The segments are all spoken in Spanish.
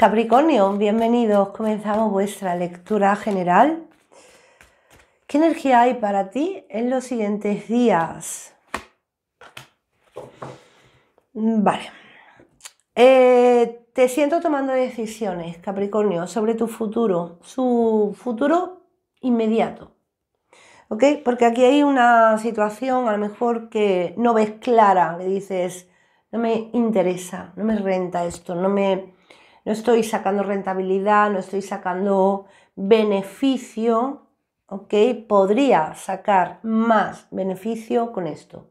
Capricornio, bienvenidos. Comenzamos vuestra lectura general. ¿Qué energía hay para ti en los siguientes días? Vale. Eh, te siento tomando decisiones, Capricornio, sobre tu futuro, su futuro inmediato. ¿Ok? Porque aquí hay una situación a lo mejor que no ves clara, que dices, no me interesa, no me renta esto, no me no estoy sacando rentabilidad, no estoy sacando beneficio, ¿ok? Podría sacar más beneficio con esto.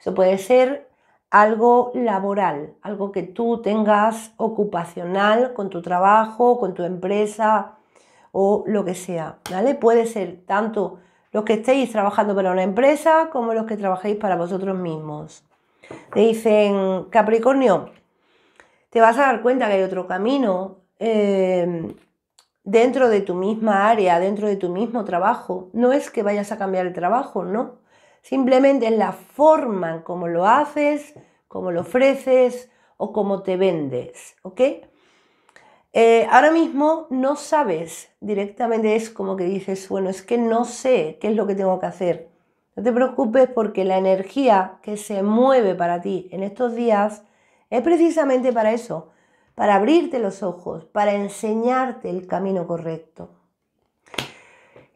Eso puede ser algo laboral, algo que tú tengas ocupacional con tu trabajo, con tu empresa o lo que sea, ¿vale? Puede ser tanto los que estéis trabajando para una empresa como los que trabajéis para vosotros mismos. Te dicen, Capricornio, te vas a dar cuenta que hay otro camino eh, dentro de tu misma área, dentro de tu mismo trabajo. No es que vayas a cambiar el trabajo, no. Simplemente es la forma como lo haces, cómo lo ofreces o cómo te vendes, ¿ok? Eh, ahora mismo no sabes directamente, es como que dices, bueno, es que no sé qué es lo que tengo que hacer. No te preocupes porque la energía que se mueve para ti en estos días es precisamente para eso, para abrirte los ojos, para enseñarte el camino correcto.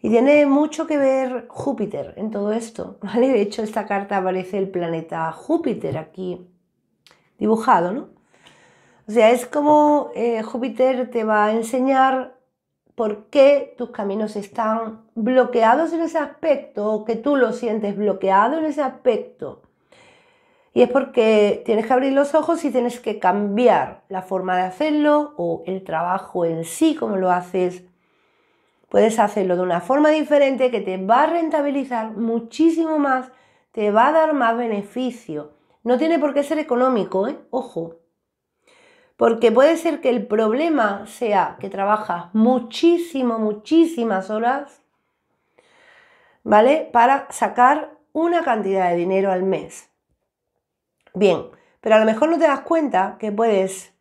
Y tiene mucho que ver Júpiter en todo esto, ¿vale? De hecho, esta carta aparece el planeta Júpiter aquí dibujado, ¿no? O sea, es como eh, Júpiter te va a enseñar por qué tus caminos están bloqueados en ese aspecto o que tú lo sientes bloqueado en ese aspecto. Y es porque tienes que abrir los ojos y tienes que cambiar la forma de hacerlo o el trabajo en sí, como lo haces. Puedes hacerlo de una forma diferente que te va a rentabilizar muchísimo más, te va a dar más beneficio. No tiene por qué ser económico, ¿eh? ojo. Porque puede ser que el problema sea que trabajas muchísimo, muchísimas horas, ¿vale? Para sacar una cantidad de dinero al mes bien, pero a lo mejor no te das cuenta que puedes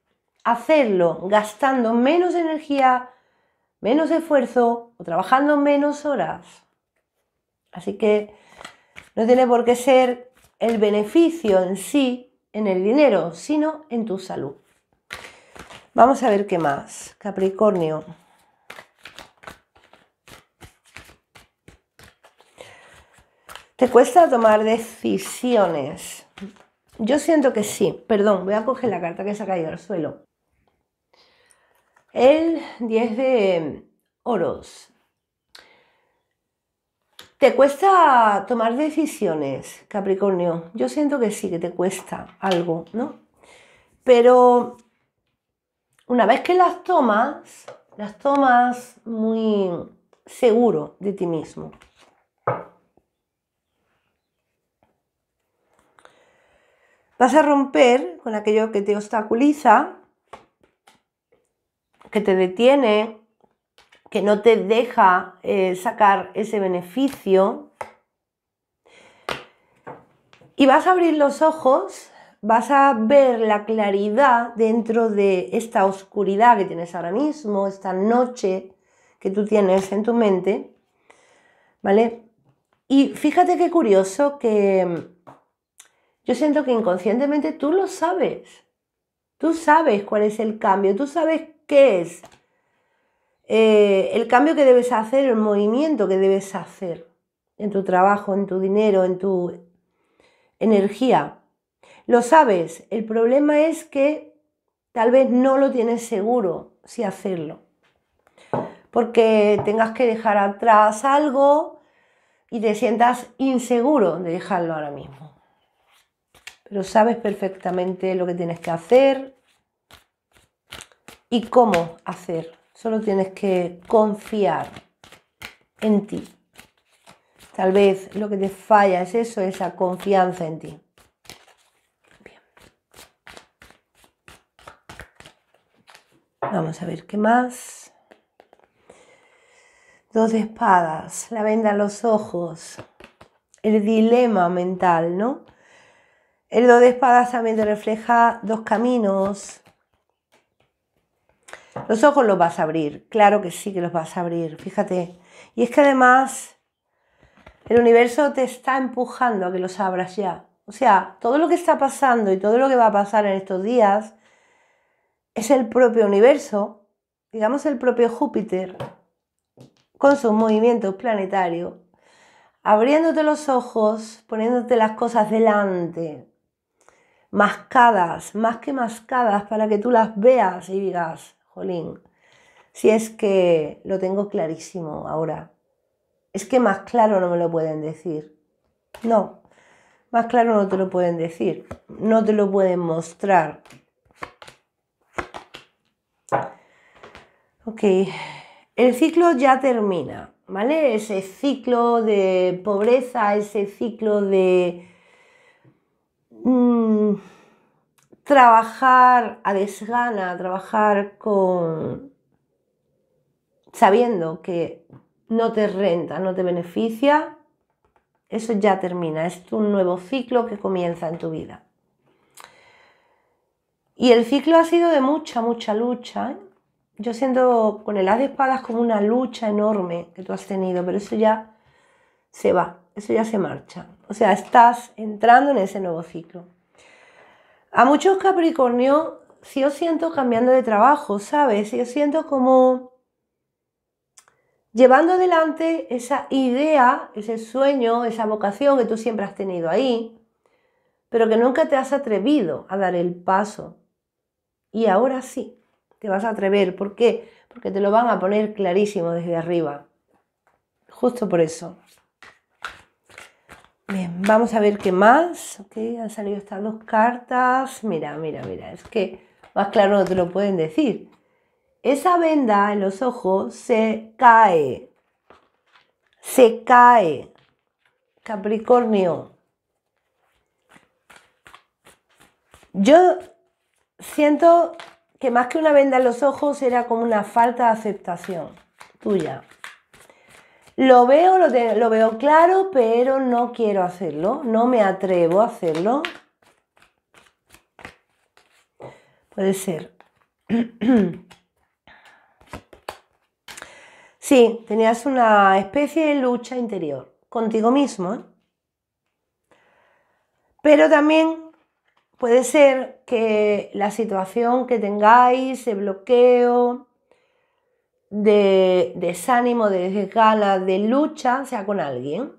hacerlo gastando menos energía, menos esfuerzo o trabajando menos horas. Así que no tiene por qué ser el beneficio en sí, en el dinero, sino en tu salud. Vamos a ver qué más, Capricornio. Te cuesta tomar decisiones. Yo siento que sí. Perdón, voy a coger la carta que se ha caído al suelo. El 10 de oros. ¿Te cuesta tomar decisiones, Capricornio? Yo siento que sí, que te cuesta algo, ¿no? Pero una vez que las tomas, las tomas muy seguro de ti mismo. Vas a romper con aquello que te obstaculiza, que te detiene, que no te deja eh, sacar ese beneficio. Y vas a abrir los ojos, vas a ver la claridad dentro de esta oscuridad que tienes ahora mismo, esta noche que tú tienes en tu mente, ¿vale? Y fíjate qué curioso que yo siento que inconscientemente tú lo sabes. Tú sabes cuál es el cambio, tú sabes qué es eh, el cambio que debes hacer, el movimiento que debes hacer en tu trabajo, en tu dinero, en tu energía. Lo sabes, el problema es que tal vez no lo tienes seguro si hacerlo. Porque tengas que dejar atrás algo y te sientas inseguro de dejarlo ahora mismo pero sabes perfectamente lo que tienes que hacer y cómo hacer. Solo tienes que confiar en ti. Tal vez lo que te falla es eso, esa confianza en ti. Bien. Vamos a ver qué más. Dos espadas, la venda a los ojos, el dilema mental, ¿no? El do de espadas también te refleja dos caminos. Los ojos los vas a abrir, claro que sí que los vas a abrir, fíjate. Y es que además el universo te está empujando a que los abras ya. O sea, todo lo que está pasando y todo lo que va a pasar en estos días es el propio universo, digamos el propio Júpiter, con sus movimientos planetarios, abriéndote los ojos, poniéndote las cosas delante, mascadas, más que mascadas, para que tú las veas y digas, jolín, si es que lo tengo clarísimo ahora. Es que más claro no me lo pueden decir. No, más claro no te lo pueden decir, no te lo pueden mostrar. Ok, el ciclo ya termina, ¿vale? Ese ciclo de pobreza, ese ciclo de Mm, trabajar a desgana, trabajar con sabiendo que no te renta, no te beneficia, eso ya termina, es un nuevo ciclo que comienza en tu vida. Y el ciclo ha sido de mucha, mucha lucha. ¿eh? Yo siento con el haz de espadas como una lucha enorme que tú has tenido, pero eso ya se va, eso ya se marcha. O sea, estás entrando en ese nuevo ciclo. A muchos Capricornio, si os siento cambiando de trabajo, ¿sabes? Si os siento como llevando adelante esa idea, ese sueño, esa vocación que tú siempre has tenido ahí, pero que nunca te has atrevido a dar el paso. Y ahora sí, te vas a atrever. ¿Por qué? Porque te lo van a poner clarísimo desde arriba. Justo por eso vamos a ver qué más. han salido estas dos cartas. Mira, mira, mira, es que más claro no te lo pueden decir. Esa venda en los ojos se cae. Se cae. Capricornio. Yo siento que más que una venda en los ojos era como una falta de aceptación tuya. Lo veo, lo, veo claro, pero no quiero hacerlo, no me atrevo a hacerlo. Puede ser. Sí, tenías una especie de lucha interior contigo mismo. ¿eh? Pero también puede ser que la situación que tengáis, el bloqueo, de desánimo, de desgana, de lucha, sea con alguien.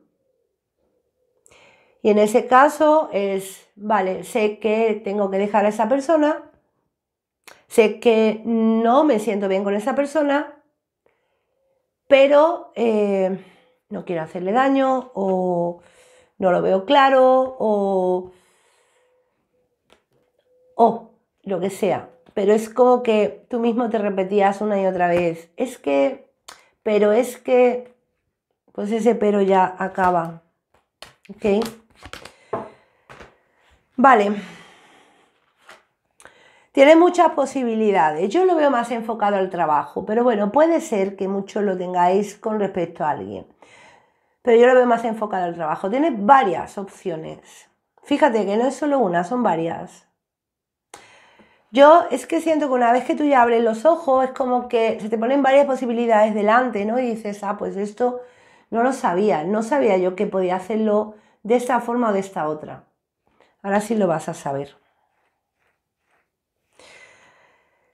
Y en ese caso es, vale, sé que tengo que dejar a esa persona, sé que no me siento bien con esa persona, pero eh, no quiero hacerle daño o no lo veo claro o, o lo que sea pero es como que tú mismo te repetías una y otra vez, es que, pero es que, pues ese pero ya acaba. ¿Ok? Vale. Tiene muchas posibilidades. Yo lo veo más enfocado al trabajo, pero bueno, puede ser que muchos lo tengáis con respecto a alguien. Pero yo lo veo más enfocado al trabajo. Tiene varias opciones. Fíjate que no es solo una, son varias. Yo es que siento que una vez que tú ya abres los ojos, es como que se te ponen varias posibilidades delante, ¿no? Y dices, ah, pues esto no lo sabía, no sabía yo que podía hacerlo de esta forma o de esta otra. Ahora sí lo vas a saber.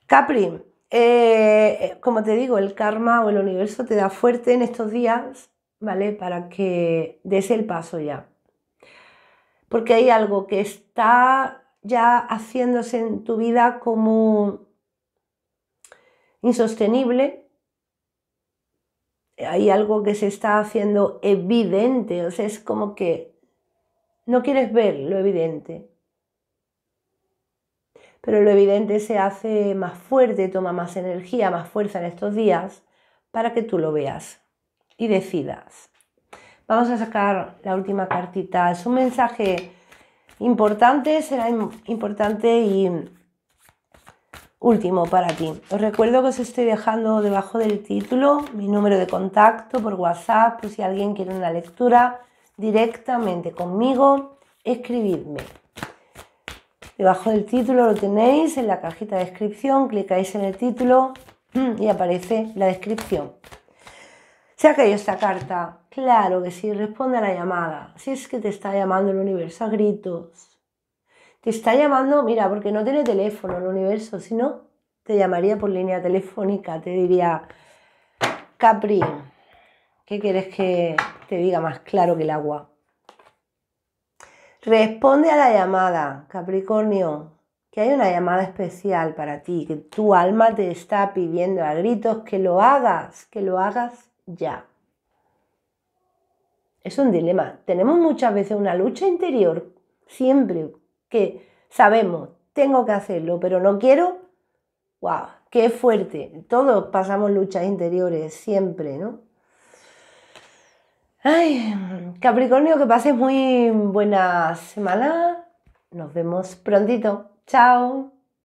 Capri, eh, como te digo, el karma o el universo te da fuerte en estos días, ¿vale? Para que des el paso ya. Porque hay algo que está ya haciéndose en tu vida como insostenible. Hay algo que se está haciendo evidente, o sea, es como que no quieres ver lo evidente. Pero lo evidente se hace más fuerte, toma más energía, más fuerza en estos días para que tú lo veas y decidas. Vamos a sacar la última cartita. Es un mensaje importante, será importante y último para ti. Os recuerdo que os estoy dejando debajo del título mi número de contacto por WhatsApp, por si alguien quiere una lectura directamente conmigo, escribidme. Debajo del título lo tenéis en la cajita de descripción, clicáis en el título y aparece la descripción. que hay esta carta Claro que sí, responde a la llamada. Si es que te está llamando el universo a gritos. Te está llamando, mira, porque no tiene teléfono el universo, si no, te llamaría por línea telefónica, te diría, Capri, ¿qué quieres que te diga más claro que el agua? Responde a la llamada, Capricornio, que hay una llamada especial para ti, que tu alma te está pidiendo a gritos que lo hagas, que lo hagas ya es un dilema. Tenemos muchas veces una lucha interior, siempre que sabemos, tengo que hacerlo, pero no quiero. ¡Guau! ¡Qué fuerte! Todos pasamos luchas interiores, siempre, ¿no? Ay, Capricornio, que pases muy buena semana. Nos vemos prontito. Chao.